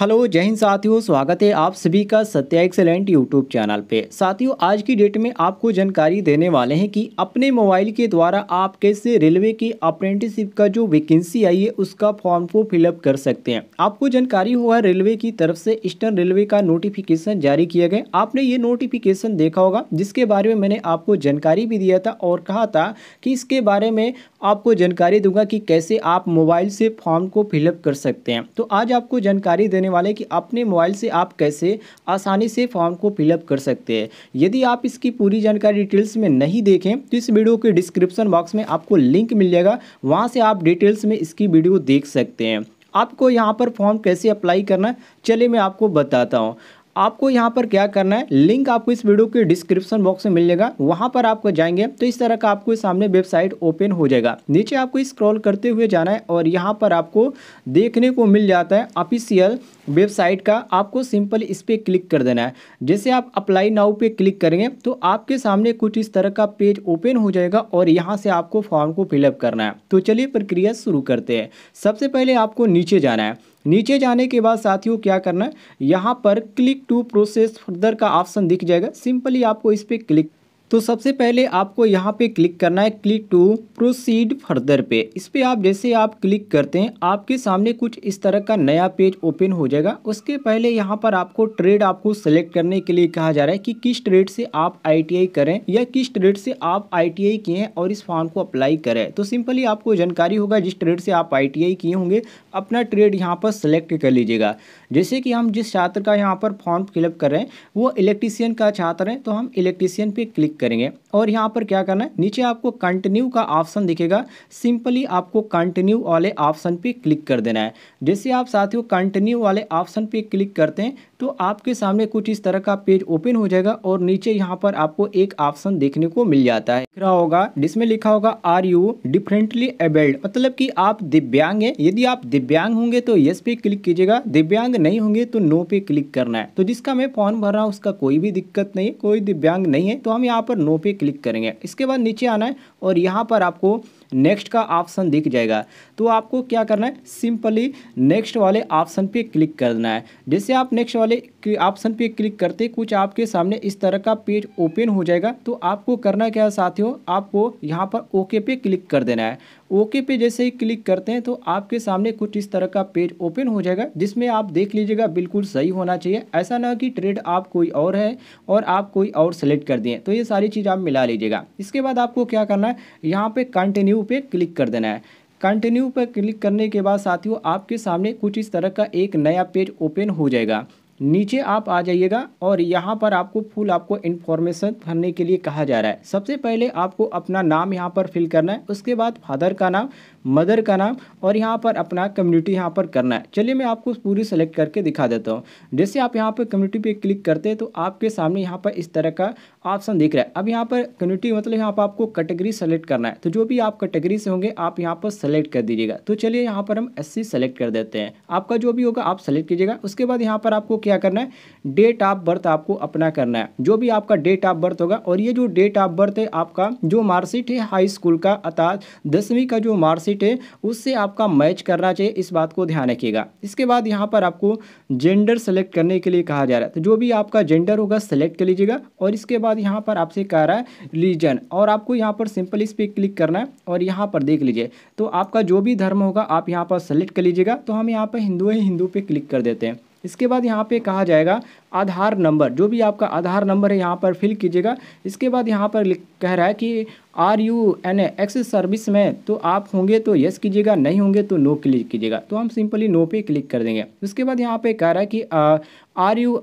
hello जय हिंद साथियों स्वागत है आप सभी का सत्या एक्सेलेंट यूट्यूब चैनल पे साथियों आज की डेट में आपको जानकारी देने वाले हैं कि अपने मोबाइल के द्वारा आप कैसे रेलवे की अप्रेंटिसिप का जो वैकेंसी आई है उसका फॉर्म को फिलअप कर सकते हैं आपको जानकारी हुआ रेलवे की तरफ से ईस्टर्न रेलवे का नोटिफिकेशन जारी किया गया आपने ये नोटिफिकेशन देखा होगा जिसके बारे में मैंने आपको जानकारी भी दिया था और कहा था कि इसके बारे में आपको जानकारी दूंगा कि कैसे आप मोबाइल से फॉर्म को फिलअप कर सकते हैं तो आज आपको जानकारी देने करने वाले हैं कि अपने मोबाइल से आप कैसे आसानी से फॉर्म को फिलअप कर सकते हैं यदि आप इसकी पूरी जानकारी डिटेल्स में नहीं देखें तो इस वीडियो के डिस्क्रिप्शन बॉक्स में आपको लिंक मिल जाएगा वहाँ से आप डिटेल्स में इसकी वीडियो देख सकते हैं आपको यहाँ पर फॉर्म कैसे अप्लाई करना चलिए मैं आपको बताता हूँ आपको यहाँ पर क्या करना है लिंक आपको इस वीडियो के डिस्क्रिप्शन बॉक्स में मिल जाएगा वहाँ पर आपको जाएंगे तो इस तरह का आपको सामने वेबसाइट ओपन हो जाएगा नीचे आपको स्क्रॉल करते हुए जाना है और यहाँ पर आपको देखने को मिल जाता है ऑफिशियल वेबसाइट का आपको सिंपल इस पर क्लिक कर देना है जैसे आप अप्लाई नाउ पे क्लिक करेंगे तो आपके सामने कुछ इस तरह का पेज ओपन हो जाएगा और यहाँ से आपको फॉर्म को फिलअप करना है तो चलिए प्रक्रिया शुरू करते हैं सबसे पहले आपको नीचे जाना है नीचे जाने के बाद साथियों क्या करना है यहाँ पर क्लिक टू प्रोसेस फर्दर का ऑप्शन दिख जाएगा सिंपली आपको इस पर क्लिक तो सबसे पहले आपको यहाँ पे क्लिक करना है क्लिक टू प्रोसीड फर्दर पे इस पर आप जैसे आप क्लिक करते हैं आपके सामने कुछ इस तरह का नया पेज ओपन हो जाएगा उसके पहले यहाँ पर आपको ट्रेड आपको सेलेक्ट करने के लिए कहा जा रहा है कि किस ट्रेड से आप आईटीआई करें या किस ट्रेड से आप आईटीआई किए और इस फॉर्म को अप्लाई करें तो सिंपली आपको जानकारी होगा जिस ट्रेड से आप आई किए होंगे अपना ट्रेड यहाँ पर सेलेक्ट कर लीजिएगा जैसे कि हम जिस छात्र का यहाँ पर फॉर्म फिलअप कर रहे हैं वो इलेक्ट्रीशियन का छात्र है तो हम इलेक्ट्रीशियन पे क्लिक करेंगे और यहाँ पर क्या करना है नीचे आपको कंटिन्यू का ऑप्शन दिखेगा सिंपली आपको कंटिन्यू वाले ऑप्शन पे क्लिक कर देना है जैसे आप साथियों कंटिन्यू वाले ऑप्शन पे क्लिक करते हैं तो आपके सामने कुछ इस तरह का पेज ओपन हो जाएगा और नीचे यहाँ पर आपको एक ऑप्शन देखने को मिल जाता है रहा होगा जिसमें लिखा होगा आर यू डिफरेंटली एबल्ड मतलब कि आप दिव्यांग हैं यदि आप दिव्यांग होंगे तो यस पे क्लिक कीजिएगा दिव्यांग नहीं होंगे तो नो पे क्लिक करना है तो जिसका मैं फॉर्म भर रहा हूँ उसका कोई भी दिक्कत नहीं कोई दिव्यांग नहीं है तो हम यहाँ पर नो पे क्लिक करेंगे इसके बाद नीचे आना है और यहाँ पर आपको नेक्स्ट का ऑप्शन दिख जाएगा तो आपको क्या करना है सिंपली नेक्स्ट वाले ऑप्शन पे क्लिक करना है जैसे आप नेक्स्ट वाले ऑप्शन पे क्लिक करते कुछ आपके सामने इस तरह का पेज ओपन हो जाएगा तो आपको करना क्या है साथियों आपको यहाँ पर ओके पे क्लिक कर देना है ओके पे जैसे ही क्लिक करते हैं तो आपके सामने कुछ इस तरह का पेज ओपन हो जाएगा जिसमें आप देख लीजिएगा बिल्कुल सही होना चाहिए ऐसा ना कि ट्रेड आप कोई और है और आप कोई और सेलेक्ट कर दिए तो ये सारी चीज़ आप मिला लीजिएगा इसके बाद आपको क्या करना है यहाँ पे कंटिन्यू पे क्लिक कर देना है कंटिन्यू पर क्लिक करने के बाद साथियों आपके सामने कुछ इस तरह का एक नया पेज ओपन हो जाएगा नीचे आप आ जाइएगा और यहाँ पर आपको फुल आपको इन्फॉर्मेशन भरने के लिए कहा जा रहा है सबसे पहले आपको अपना नाम यहाँ पर फिल करना है उसके बाद फादर का नाम मदर का नाम और यहाँ पर अपना कम्युनिटी यहाँ पर करना है चलिए मैं आपको पूरी सेलेक्ट करके दिखा देता हूँ जैसे आप यहाँ पर कम्युनिटी पे क्लिक करते हैं तो आपके सामने यहाँ पर इस तरह का ऑप्शन दिख रहा है अब यहाँ पर कम्युनिटी मतलब यहाँ पर आपको कैटेगरी सेलेक्ट करना है तो जो भी आप कैटेगरी से होंगे आप यहाँ पर सेलेक्ट कर दीजिएगा तो चलिए यहाँ पर हम एस सेलेक्ट कर देते हैं आपका जो भी होगा आप सेलेक्ट कीजिएगा उसके बाद यहाँ पर आपको क्या करना है डेट ऑफ बर्थ आपको अपना करना है जो भी आपका डेट ऑफ बर्थ होगा और ये जो डेट ऑफ बर्थ है आपका जो मार्कशीट है हाई स्कूल का अर्थात दसवीं का जो मार्कशीट वेबसाइट है उससे आपका मैच करना चाहिए इस बात को ध्यान रखिएगा इसके बाद यहाँ पर आपको जेंडर सेलेक्ट करने के लिए कहा जा रहा है तो जो भी आपका जेंडर होगा सेलेक्ट कर लीजिएगा और इसके बाद यहाँ पर आपसे कह रहा है रिलीजन और आपको यहाँ पर सिंपल इस पर क्लिक करना है और यहाँ पर देख लीजिए तो आपका जो भी धर्म होगा आप यहाँ पर सेलेक्ट कर लीजिएगा तो हम यहाँ पर हिंदू हिंदू पर क्लिक कर देते हैं इसके बाद यहाँ पे कहा जाएगा आधार नंबर जो भी आपका आधार नंबर है यहाँ पर फिल कीजिएगा इसके बाद यहाँ पर कह रहा है कि are you an ex service में तो आप होंगे तो यस कीजिएगा नहीं होंगे तो नो क्लिक कीजिएगा तो हम सिंपली नो पे क्लिक कर देंगे उसके बाद यहाँ पे कह रहा है कि आर यू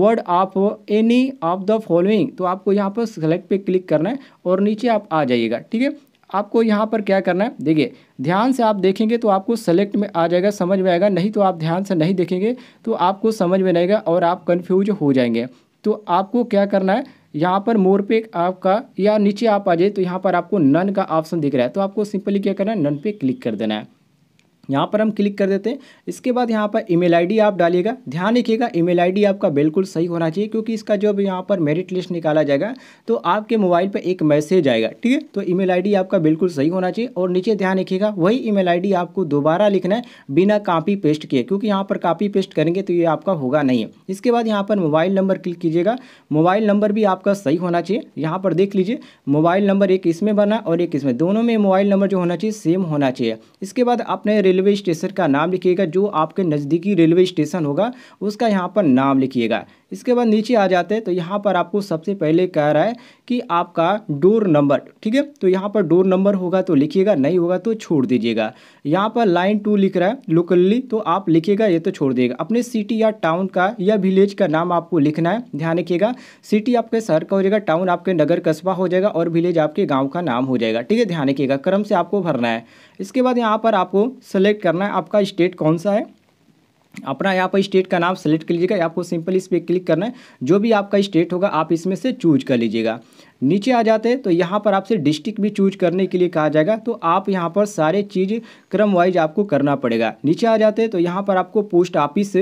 वर्ड आप एनी ऑफ द फॉलोइंग तो आपको यहाँ पर सेलेक्ट पे क्लिक करना है और नीचे आप आ जाइएगा ठीक है आपको यहाँ पर क्या करना है देखिए ध्यान से आप देखेंगे तो आपको सेलेक्ट में आ जाएगा समझ में आएगा नहीं तो आप ध्यान से नहीं देखेंगे तो आपको समझ में नहीं और आप कन्फ्यूज हो जाएंगे तो आपको क्या करना है यहाँ पर मोर पे आपका या नीचे आप आ जाए तो यहाँ पर आपको नन का ऑप्शन दिख रहा है तो आपको सिंपली क्या करना है नन पे क्लिक कर देना है यहाँ पर हम क्लिक कर देते हैं इसके बाद यहाँ पर ईमेल आईडी आप डालिएगा ध्यान रखिएगा ईमेल आईडी आपका बिल्कुल सही होना चाहिए क्योंकि इसका जब यहाँ पर मेरिट लिस्ट निकाला जाएगा तो आपके मोबाइल पर एक मैसेज आएगा ठीक है तो ईमेल आईडी आपका बिल्कुल सही होना चाहिए और नीचे ध्यान रखिएगा वही ई मेल आपको दोबारा लिखना है बिना कापी पेस्ट किए क्योंकि यहाँ पर कापी पेस्ट करेंगे तो ये आपका होगा नहीं है इसके बाद यहाँ पर मोबाइल नंबर क्लिक कीजिएगा मोबाइल नंबर भी आपका सही होना चाहिए यहाँ पर देख लीजिए मोबाइल नंबर एक इसमें बना और एक इसमें दोनों में मोबाइल नंबर जो होना चाहिए सेम होना चाहिए इसके बाद आपने रेलवे स्टेशन का नाम लिखिएगा जो आपके नज़दीकी रेलवे स्टेशन होगा उसका यहाँ पर नाम लिखिएगा इसके बाद नीचे आ जाते हैं तो यहाँ पर आपको सबसे पहले कह रहा है कि आपका डोर नंबर ठीक है तो यहाँ पर डोर नंबर होगा तो लिखिएगा नहीं होगा तो छोड़ दीजिएगा यहाँ पर लाइन टू लिख रहा है लोकली तो आप लिखिएगा ये तो छोड़ दिएगा अपने सिटी या टाउन का या विलेज का नाम आपको लिखना है ध्यान रखिएगा सिटी आपके शहर का हो जाएगा टाउन आपके नगर कस्बा हो जाएगा और विलेज आपके गाँव का नाम हो जाएगा ठीक है ध्यान रखिएगा क्रम से आपको भरना है इसके बाद यहाँ पर आपको सेलेक्ट करना है आपका स्टेट कौन सा है अपना यहाँ पर स्टेट का नाम सेलेक्ट कर लीजिएगा आपको सिंपल इस पर क्लिक करना है जो भी आपका स्टेट होगा आप इसमें से चूज कर लीजिएगा नीचे आ जाते हैं तो यहाँ पर आपसे डिस्ट्रिक्ट भी चूज करने के लिए कहा जाएगा तो आप यहाँ पर सारे चीज़ क्रम वाइज आपको करना पड़ेगा नीचे आ जाते हैं तो यहाँ पर आपको पोस्ट ऑफिस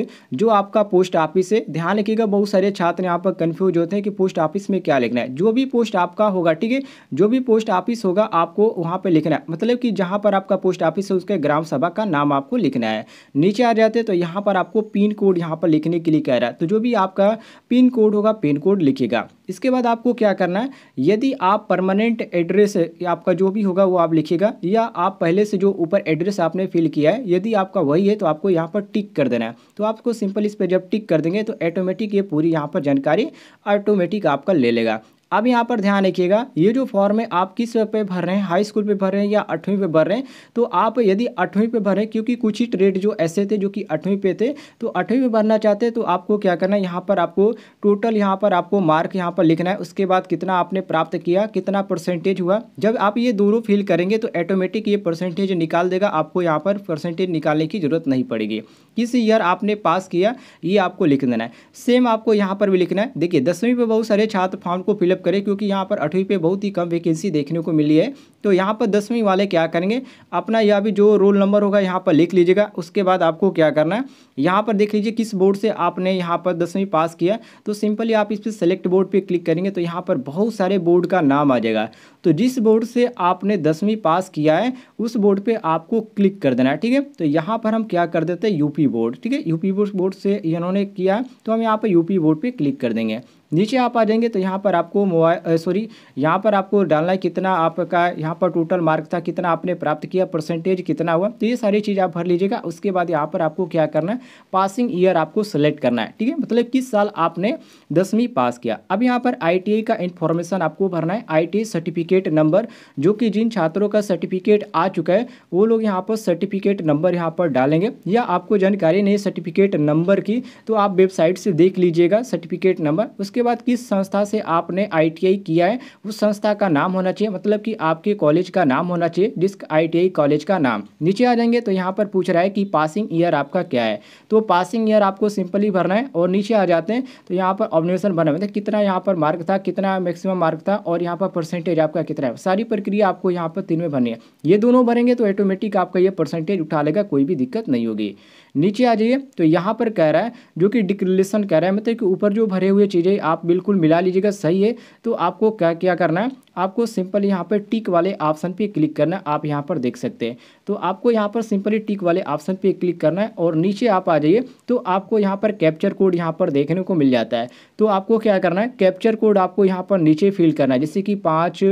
जो आपका पोस्ट ऑफिस है ध्यान रखिएगा बहुत सारे छात्र यहाँ पर कन्फ्यूज होते हैं कि पोस्ट ऑफिस में क्या लिखना है जो भी पोस्ट आपका होगा ठीक है जो भी पोस्ट ऑफिस होगा आपको वहाँ पर लिखना है मतलब कि जहाँ पर आपका पोस्ट ऑफिस है उसके ग्राम सभा का नाम आपको लिखना है नीचे आ जाते तो यहाँ पर आपको पिन कोड यहाँ पर लिखने के लिए कह रहा है तो जो भी आपका पिन कोड होगा पिन कोड लिखेगा इसके बाद आपको क्या करना है यदि आप परमानेंट एड्रेस आपका जो भी होगा वो आप लिखिएगा या आप पहले से जो ऊपर एड्रेस आपने फिल किया है यदि आपका वही है तो आपको यहाँ पर टिक कर देना है तो आपको सिंपल इस पर जब टिक कर देंगे तो ऑटोमेटिक ये पूरी यहाँ पर जानकारी ऑटोमेटिक आपका ले लेगा अब यहाँ पर ध्यान रखिएगा ये जो फॉर्म है आप किस पे भर रहे हैं हाई स्कूल पे भर रहे हैं या आठवीं पे भर रहे हैं तो आप यदि आठवीं पे भर रहे हैं क्योंकि कुछ ही ट्रेड जो ऐसे थे जो कि आठवीं पे थे तो आठवीं पे भरना चाहते हैं तो आपको क्या करना है यहाँ पर आपको टोटल यहाँ पर आपको मार्क यहाँ पर लिखना है उसके बाद कितना आपने प्राप्त किया कितना परसेंटेज हुआ जब आप ये दोनों फिल करेंगे तो ऑटोमेटिक ये परसेंटेज निकाल देगा आपको यहाँ पर परसेंटेज निकालने की जरूरत नहीं पड़ेगी किस ईयर आपने पास किया ये आपको लिख देना है सेम आपको यहाँ पर भी लिखना है देखिए दसवीं पे बहुत सारे छात्र फॉर्म को फिलअप करें क्योंकि यहाँ पर आठवीं पे बहुत ही कम वैकेंसी देखने को मिली है तो यहाँ पर दसवीं वाले क्या करेंगे अपना यह भी जो रोल नंबर होगा यहाँ पर लिख लीजिएगा उसके बाद आपको क्या करना है यहाँ पर देख लीजिए किस बोर्ड से आपने यहाँ पर दसवीं पास किया तो सिंपली आप इस पर सेलेक्ट बोर्ड पर क्लिक करेंगे तो यहाँ पर बहुत सारे बोर्ड का नाम आ जाएगा तो जिस बोर्ड से आपने दसवीं पास किया है उस बोर्ड पे आपको क्लिक कर देना है ठीक है तो यहाँ पर हम क्या कर देते हैं यूपी बोर्ड ठीक है यूपी बोर्ड से इन्होंने किया तो हम यहाँ पर यूपी बोर्ड पर क्लिक कर देंगे नीचे आप आ जाएंगे तो यहाँ पर आपको मोबाइल सॉरी यहाँ पर आपको डालना है कितना आपका यहाँ पर टोटल मार्क था कितना आपने प्राप्त किया परसेंटेज कितना हुआ तो ये सारी चीज़ आप भर लीजिएगा उसके बाद यहाँ पर आपको क्या करना है पासिंग ईयर आपको सेलेक्ट करना है ठीक है मतलब किस साल आपने दसवीं पास किया अब यहाँ पर आई का इन्फॉर्मेशन आपको भरना है आई सर्टिफिकेट नंबर जो कि जिन छात्रों का सर्टिफिकेट आ चुका है वो लोग यहाँ पर सर्टिफिकेट नंबर यहाँ पर डालेंगे या आपको जानकारी नहीं सर्टिफिकेट नंबर की तो आप वेबसाइट से देख लीजिएगा सर्टिफिकेट नंबर उसके उसके बाद किस संस्था से आपने आईटीआई किया है उस संस्था का नाम होना चाहिए मतलब कि आपके कॉलेज का नाम होना चाहिए डिस्क आईटीआई कॉलेज का नाम नीचे आ जाएंगे तो यहाँ पर पूछ रहा है कि पासिंग ईयर आपका क्या है तो पासिंग ईयर आपको सिंपली भरना है और नीचे आ जाते हैं तो यहाँ पर ऑब्जर्वेशन बना हुआ कितना यहाँ पर मार्क था कितना मैक्सिमम मार्क था और यहाँ पर परसेंटेज आपका कितना है सारी प्रक्रिया आपको यहाँ पर तीन में भरनी है ये दोनों भरेंगे तो ऑटोमेटिक आपका ये परसेंटेज उठा लेगा कोई भी दिक्कत नहीं होगी नीचे आ जाइए तो यहाँ पर कह रहा है जो कि डिक्लेसन कह रहा है मतलब कि ऊपर जो भरे हुए चीज़ें आप बिल्कुल मिला लीजिएगा सही है तो आपको क्या क्या करना है आपको सिंपल यहाँ पर टिक वाले ऑप्शन पे क्लिक करना है आप यहाँ पर देख सकते हैं तो आपको यहाँ पर सिंपली टिक वाले ऑप्शन पे क्लिक करना है और नीचे आप आ जाइए तो आपको यहाँ पर कैप्चर कोड यहाँ पर देखने को मिल जाता है तो आपको क्या करना है कैप्चर कोड आपको यहाँ पर नीचे फिल करना है जैसे कि पाँच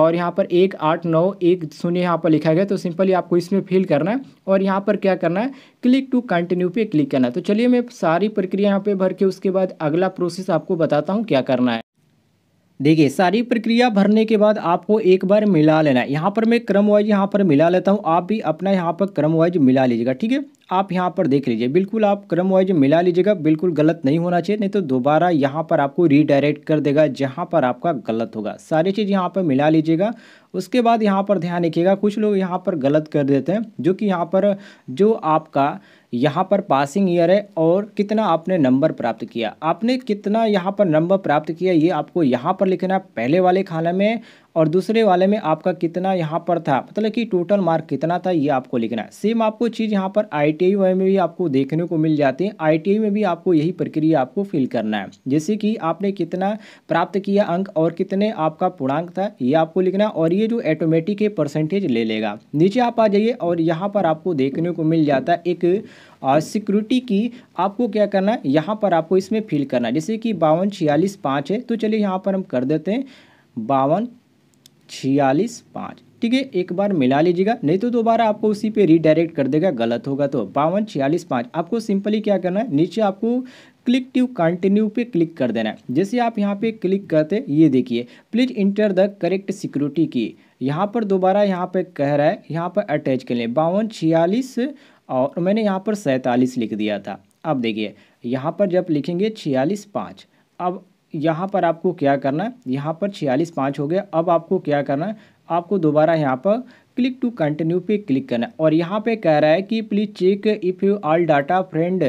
और यहाँ पर एक आठ नौ एक शून्य यहाँ पर लिखा गया तो सिंपली आपको इसमें फिल करना है और यहाँ पर क्या करना है क्लिक टू कंटिन्यू पे क्लिक करना है तो चलिए मैं सारी प्रक्रिया यहाँ पे भर के उसके बाद अगला प्रोसेस आपको बताता हूँ क्या करना है देखिए सारी प्रक्रिया भरने के बाद आपको एक बार मिला लेना है यहाँ पर मैं क्रम वाइज यहाँ पर मिला लेता हूँ आप भी अपना यहाँ पर क्रम वाइज मिला लीजिएगा ठीक है आप यहाँ पर देख लीजिए बिल्कुल आप क्रम वाइज मिला लीजिएगा बिल्कुल गलत नहीं होना चाहिए नहीं तो दोबारा यहाँ पर आपको रीडायरेक्ट कर देगा जहाँ पर आपका गलत होगा सारी चीज़ यहाँ पर मिला लीजिएगा उसके बाद यहाँ पर ध्यान रखिएगा कुछ लोग यहाँ पर गलत कर देते हैं जो कि यहाँ पर जो आपका यहाँ पर पासिंग ईयर है और कितना आपने नंबर प्राप्त किया आपने कितना यहाँ पर नंबर प्राप्त किया ये आपको यहाँ पर लिखना है पहले वाले खाने में और दूसरे वाले में आपका कितना यहाँ पर था मतलब कि टोटल मार्क कितना था ये आपको लिखना है सेम आपको चीज़ यहाँ पर आई में भी आपको देखने को मिल जाती है आई में भी आपको यही प्रक्रिया आपको फिल करना है जैसे कि आपने कितना प्राप्त किया अंक और कितने आपका पूर्णांक था ये आपको लिखना और ये जो ऑटोमेटिक है परसेंटेज ले लेगा नीचे आप आ जाइए और यहाँ पर आपको देखने को मिल जाता है एक सिक्योरिटी की आपको क्या करना है यहाँ पर आपको इसमें फिल करना है जैसे कि बावन छियालीस पाँच है तो चलिए यहाँ पर हम कर देते हैं बावन छियालीस पाँच ठीक है एक बार मिला लीजिएगा नहीं तो दोबारा आपको उसी पे रीडायरेक्ट कर देगा गलत होगा तो बावन छियालीस पाँच आपको सिंपली क्या करना है नीचे आपको क्लिक टू कंटिन्यू पे क्लिक कर देना है जैसे आप यहाँ पे क्लिक करते ये देखिए please enter the correct security की यहाँ पर दोबारा यहाँ पे कह रहा है यहाँ पर अटैच कर लें बावन छियालीस और मैंने यहाँ पर सैंतालीस लिख दिया था अब देखिए यहाँ पर जब लिखेंगे छियालीस पाँच अब यहाँ पर आपको क्या करना है यहाँ पर छियालीस पाँच हो गया अब आपको क्या करना है आपको दोबारा यहाँ पर क्लिक टू कंटिन्यू पे क्लिक करना और यहाँ पे कह रहा है कि please check if you all data friend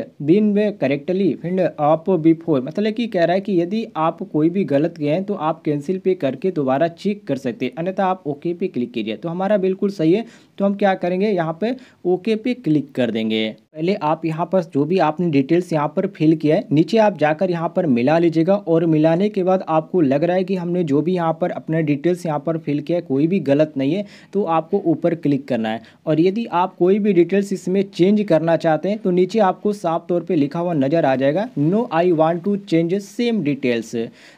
way correctly friend up before मतलब कि कह रहा है कि यदि आप कोई भी गलत गए हैं तो आप कैंसिल पे करके दोबारा चेक कर सकते हैं अन्यथा आप ओके पे क्लिक कीजिए तो हमारा बिल्कुल सही है तो हम क्या करेंगे यहाँ पे ओके पे क्लिक कर देंगे पहले आप यहाँ पर जो भी आपने डिटेल्स यहाँ पर फिल किया है नीचे आप जाकर यहाँ पर मिला लीजिएगा और मिलाने के बाद आपको लग रहा है कि हमने जो भी यहाँ पर अपना डिटेल्स यहाँ पर फिल किया है कोई भी गलत नहीं है तो आपको आपको ऊपर क्लिक करना है और यदि आप कोई भी डिटेल्स इसमें चेंज करना चाहते हैं तो नीचे आपको साफ तौर पर लिखा हुआ नज़र आ जाएगा no I want to change same details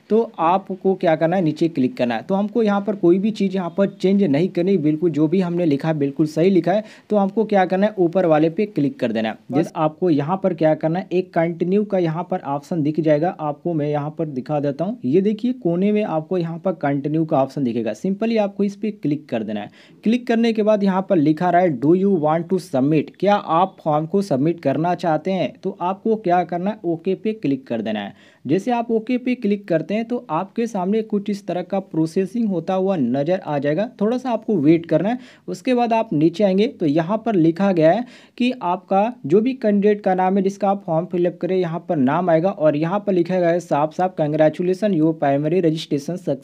तो आपको क्या करना है नीचे क्लिक करना है तो हमको यहाँ पर कोई भी चीज़ यहाँ पर चेंज नहीं करनी बिल्कुल जो भी हमने लिखा है बिल्कुल सही लिखा है तो हमको क्या करना है ऊपर वाले पे क्लिक कर देना है जैसे आपको यहाँ पर क्या करना है एक कंटिन्यू का यहाँ पर ऑप्शन दिख जाएगा आपको मैं यहाँ पर दिखा देता हूँ ये देखिए कोने में आपको यहाँ पर कंटिन्यू का ऑप्शन दिखेगा सिंपली आपको इस पर क्लिक कर देना है क्लिक करने के बाद यहाँ पर लिखा रहा है do you want to submit क्या आप फॉर्म को सबमिट करना चाहते हैं तो आपको क्या करना है ओके पे क्लिक कर देना है जैसे आप ओके पे क्लिक करते हैं तो आपके सामने कुछ इस तरह का प्रोसेसिंग होता हुआ नज़र आ जाएगा थोड़ा सा आपको वेट करना है उसके बाद आप नीचे आएंगे तो यहाँ पर लिखा गया है कि आपका जो भी कैंडिडेट का नाम है जिसका आप फॉर्म फिलअप करें यहाँ पर नाम आएगा और यहाँ पर लिखा गया है साफ साफ कंग्रेचुलेसन योर प्राइमरी रजिस्ट्रेशन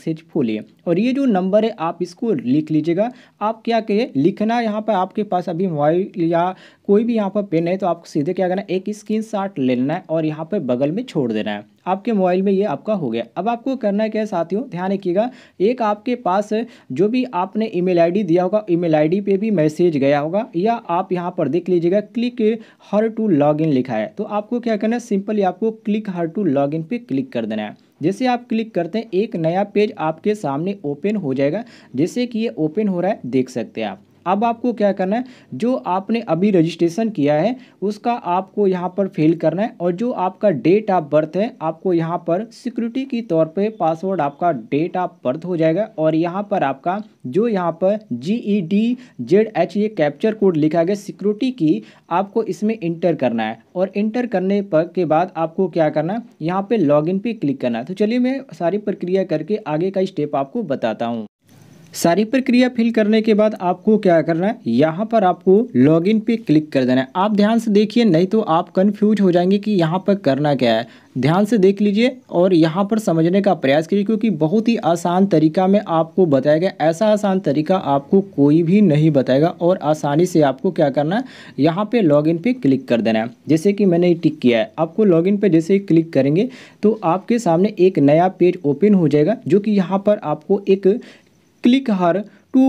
है और ये जो नंबर है आप इसको लिख लीजिएगा आप क्या कहिए लिखना यहाँ पर आपके पास अभी मोबाइल या कोई भी यहाँ पर पेन है तो आपको सीधे क्या करना है एक स्क्रीन लेना है और यहाँ पर बगल में छोड़ देना है आपके मोबाइल में ये आपका हो गया अब आपको करना क्या है साथियों ध्यान रखिएगा एक आपके पास जो भी आपने ईमेल आईडी दिया होगा ईमेल आईडी पे भी मैसेज गया होगा या आप यहाँ पर देख लीजिएगा क्लिक हर टू लॉगिन लिखा है तो आपको क्या करना है सिंपली आपको क्लिक हर टू लॉगिन पे क्लिक कर देना है जैसे आप क्लिक करते हैं एक नया पेज आपके सामने ओपन हो जाएगा जैसे कि ये ओपन हो रहा है देख सकते हैं आप अब आपको क्या करना है जो आपने अभी रजिस्ट्रेशन किया है उसका आपको यहाँ पर फिल करना है और जो आपका डेट ऑफ बर्थ है आपको यहाँ पर सिक्योरिटी के तौर पे पासवर्ड आपका डेट ऑफ बर्थ हो जाएगा और यहाँ पर आपका जो यहाँ पर G E D Z H ये कैप्चर कोड लिखा गया सिक्योरिटी की आपको इसमें इंटर करना है और इंटर करने पर के बाद आपको क्या करना है यहाँ पर लॉग इन क्लिक करना है तो चलिए मैं सारी प्रक्रिया करके आगे का स्टेप आपको बताता हूँ सारी प्रक्रिया फिल करने के बाद आपको क्या करना है यहाँ पर आपको लॉगिन पे क्लिक कर देना है आप ध्यान से देखिए नहीं तो आप कंफ्यूज हो जाएंगे कि यहाँ पर करना क्या है ध्यान से देख लीजिए और यहाँ पर समझने का प्रयास कीजिए क्योंकि बहुत ही आसान तरीका में आपको बताया गया ऐसा आसान तरीका आपको कोई भी नहीं बताएगा और आसानी से आपको क्या करना है यहाँ पे इन पर क्लिक कर देना है जैसे कि मैंने टिक किया है आपको इन पर जैसे ही क्लिक करेंगे तो आपके सामने एक नया पेज ओपन हो जाएगा जो कि यहाँ पर आपको एक click here to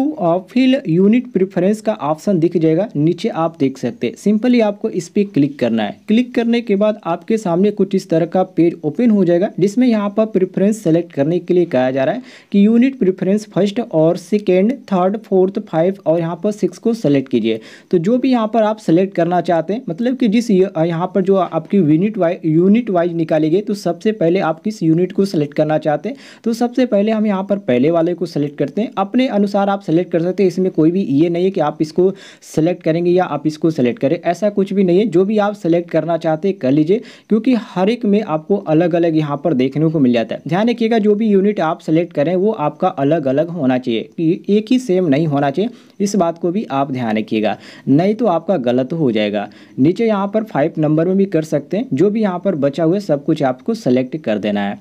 fill unit preference का ऑप्शन दिख जाएगा नीचे आप देख सकते हैं सिंपली आपको इस पर क्लिक करना है क्लिक करने के बाद आपके सामने कुछ इस तरह का पेज ओपन हो जाएगा जिसमें यहाँ पर प्रिफरेंस सेलेक्ट करने के लिए कहा जा रहा है कि यूनिट प्रिफरेंस फर्स्ट और सेकेंड थर्ड फोर्थ फाइव और यहाँ पर सिक्स को सेलेक्ट कीजिए तो जो भी यहाँ पर आप सेलेक्ट करना चाहते हैं मतलब कि जिस यहाँ पर जो आपकी यूनिट वाइज यूनिट वाइज गई तो सबसे पहले आप किस यूनिट को सेलेक्ट करना चाहते हैं तो सबसे पहले हम यहाँ पर पहले वाले को सेलेक्ट करते हैं अपने अनुसार आप सेलेक्ट कर सकते हैं इसमें कोई भी ये नहीं है कि आप इसको सेलेक्ट करेंगे या आप इसको सेलेक्ट करें ऐसा कुछ भी नहीं है जो भी आप सेलेक्ट करना चाहते हैं कर लीजिए क्योंकि हर एक में आपको अलग अलग यहाँ पर देखने को मिल जाता है ध्यान रखिएगा जो भी यूनिट आप सेलेक्ट करें वो आपका अलग अलग होना चाहिए एक ही सेम नहीं होना चाहिए इस बात को भी आप ध्यान रखिएगा नहीं तो आपका गलत हो जाएगा नीचे यहाँ पर फाइव नंबर में भी कर सकते हैं जो भी यहाँ पर बचा हुआ है सब कुछ आपको सेलेक्ट कर देना है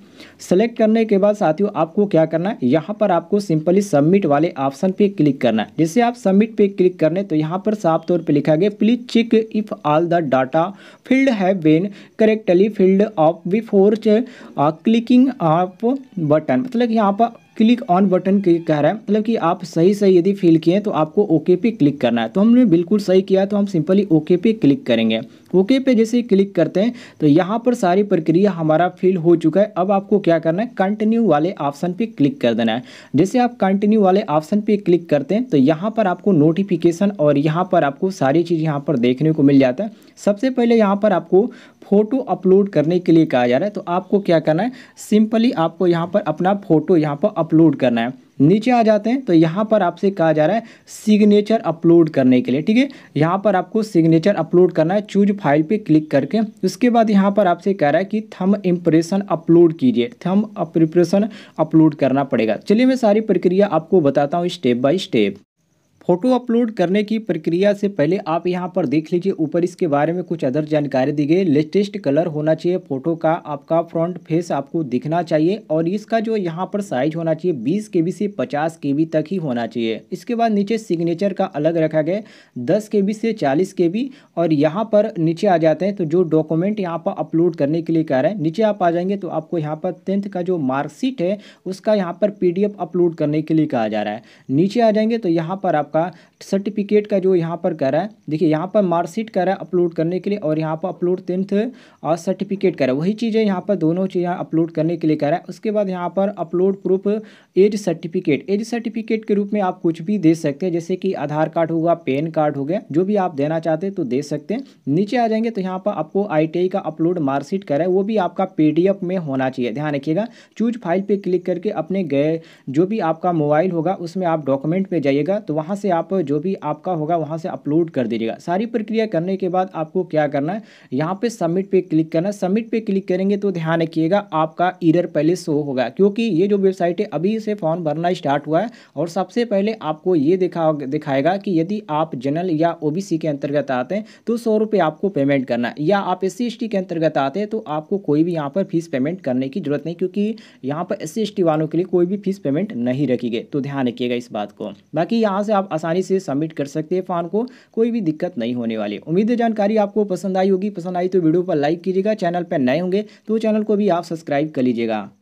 सेलेक्ट करने के बाद साथियों आपको क्या करना है यहाँ पर आपको सिंपली सबमिट वाले ऑप्शन ऑप्शन पे क्लिक करना है जैसे आप सबमिट पे क्लिक करने तो यहाँ पर साफ तौर पे लिखा गया please check if all the data field have been correctly field of before clicking of button मतलब यहाँ पर क्लिक ऑन बटन कह रहा है मतलब कि आप सही सही यदि फिल किए तो आपको ओके पे क्लिक करना है तो हमने बिल्कुल सही किया तो हम सिंपली ओके पे क्लिक करेंगे ओके पे जैसे क्लिक करते हैं तो यहाँ पर सारी प्रक्रिया हमारा फिल हो चुका है अब आपको क्या करना है कंटिन्यू वाले ऑप्शन पे क्लिक कर देना है जैसे आप कंटिन्यू वाले ऑप्शन पे क्लिक करते हैं तो यहाँ पर आपको नोटिफिकेशन और यहाँ पर आपको सारी चीज़ यहाँ पर देखने को मिल जाता है सबसे पहले यहाँ पर आपको फ़ोटो अपलोड करने के लिए कहा जा रहा है तो आपको क्या करना है सिंपली आपको यहाँ पर अपना फ़ोटो यहाँ पर अपलोड करना है नीचे आ जाते हैं तो यहाँ पर आपसे कहा जा रहा है सिग्नेचर अपलोड करने के लिए ठीक है यहाँ पर आपको सिग्नेचर अपलोड करना है चूज फाइल पे क्लिक करके उसके बाद यहाँ पर आपसे कह रहा है कि थम इम्प्रेशन अपलोड कीजिए थम प्रिपरेशन अपलोड करना पड़ेगा चलिए मैं सारी प्रक्रिया आपको बताता हूँ step by step photo upload करने की प्रक्रिया से पहले आप यहां पर देख लीजिए ऊपर इसके बारे में कुछ अदर जानकारी दी गई लेटेस्ट कलर होना चाहिए फोटो का आपका फ्रंट फेस आपको दिखना चाहिए और इसका जो यहां पर साइज होना चाहिए 20 के बी से 50 के बी तक ही होना चाहिए इसके बाद नीचे सिग्नेचर का अलग रखा गया दस के से चालीस के और यहाँ पर नीचे आ जाते हैं तो जो डॉक्यूमेंट यहाँ पर अपलोड करने के लिए कह रहे हैं नीचे आप आ जाएंगे तो आपको यहाँ पर टेंथ का जो मार्कशीट है उसका यहाँ पर पी अपलोड करने के लिए कहा जा रहा है नीचे आ जाएंगे तो यहाँ पर आप maka सर्टिफिकेट का जो यहाँ पर कह रहा है देखिए यहाँ पर मार्कशीट कह रहा है अपलोड करने के लिए और यहाँ पर अपलोड टेंथ और सर्टिफिकेट कह रहा है वही चीज़ें यहाँ पर दोनों चीज़ें अपलोड करने के लिए कह रहा है उसके बाद यहाँ पर upload proof age certificate age certificate के रूप में आप कुछ भी दे सकते हैं जैसे कि आधार कार्ड होगा पेन कार्ड हो गया जो भी आप देना चाहते हैं तो दे सकते हैं नीचे आ जाएंगे तो यहाँ पर आपको आई का अपलोड मार्कशीट करा है वो भी आपका पी में होना चाहिए ध्यान रखिएगा चूज फाइल पर क्लिक करके अपने गए जो भी आपका मोबाइल होगा उसमें आप डॉक्यूमेंट पर जाइएगा तो वहाँ से आप जो जो भी आपका होगा वहाँ से अपलोड कर दीजिएगा सारी प्रक्रिया करने के बाद आपको क्या करना है यहाँ पे सबमिट पे क्लिक करना सबमिट पे क्लिक करेंगे तो ध्यान रखिएगा आपका ईरर पहले शो होगा क्योंकि ये जो वेबसाइट है अभी से फॉर्म भरना स्टार्ट हुआ है और सबसे पहले आपको ये दिखा दिखाएगा कि यदि आप जनरल या ओ के अंतर्गत आते हैं तो सौ आपको पेमेंट करना है या आप एस सी के अंतर्गत आते हैं तो आपको कोई भी यहाँ पर फीस पेमेंट करने की जरूरत नहीं क्योंकि यहाँ पर एस सी वालों के लिए कोई भी फीस पेमेंट नहीं रखी गई तो ध्यान रखिएगा इस बात को बाकी यहाँ से आप आसानी से से सबमिट कर सकते हैं फॉर्म को कोई भी दिक्कत नहीं होने वाली उम्मीद है जानकारी आपको पसंद आई होगी पसंद आई तो वीडियो पर लाइक कीजिएगा चैनल पर नए होंगे तो चैनल को भी आप सब्सक्राइब कर लीजिएगा